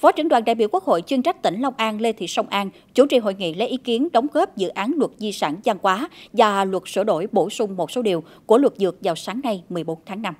Phó trưởng đoàn đại biểu Quốc hội chuyên trách tỉnh Long An Lê Thị Sông An chủ trì hội nghị lấy ý kiến đóng góp dự án luật di sản văn hóa và luật sửa đổi bổ sung một số điều của luật dược vào sáng nay 14 tháng 5.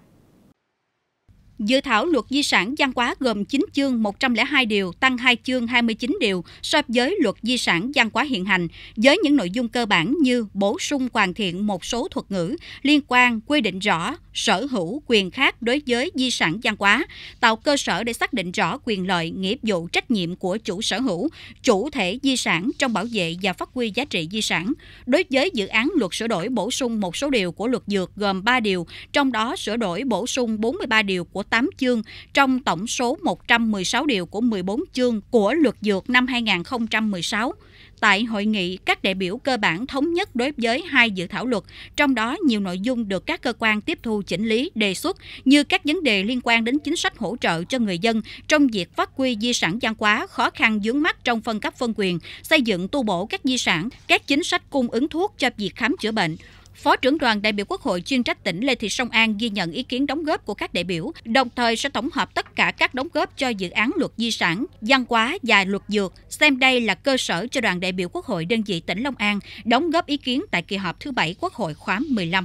Dự thảo luật di sản văn hóa gồm 9 chương 102 điều, tăng 2 chương 29 điều so với luật di sản văn hóa hiện hành, với những nội dung cơ bản như bổ sung hoàn thiện một số thuật ngữ liên quan quy định rõ sở hữu quyền khác đối với di sản văn hóa, tạo cơ sở để xác định rõ quyền lợi, nghĩa vụ, trách nhiệm của chủ sở hữu, chủ thể di sản trong bảo vệ và phát huy giá trị di sản. Đối với dự án luật sửa đổi bổ sung một số điều của luật dược gồm 3 điều, trong đó sửa đổi bổ sung 43 điều của 8 chương trong tổng số 116 điều của 14 chương của luật dược năm 2016. Tại hội nghị, các đại biểu cơ bản thống nhất đối với hai dự thảo luật, trong đó nhiều nội dung được các cơ quan tiếp thu chỉnh lý đề xuất như các vấn đề liên quan đến chính sách hỗ trợ cho người dân trong việc phát huy di sản văn hóa, khó khăn vướng mắt trong phân cấp phân quyền, xây dựng tu bổ các di sản, các chính sách cung ứng thuốc cho việc khám chữa bệnh. Phó trưởng đoàn đại biểu Quốc hội chuyên trách tỉnh Lê Thị Sông An ghi nhận ý kiến đóng góp của các đại biểu, đồng thời sẽ tổng hợp tất cả các đóng góp cho dự án luật di sản, văn hóa và luật dược, xem đây là cơ sở cho đoàn đại biểu Quốc hội đơn vị tỉnh Long An đóng góp ý kiến tại kỳ họp thứ bảy Quốc hội khóa 15.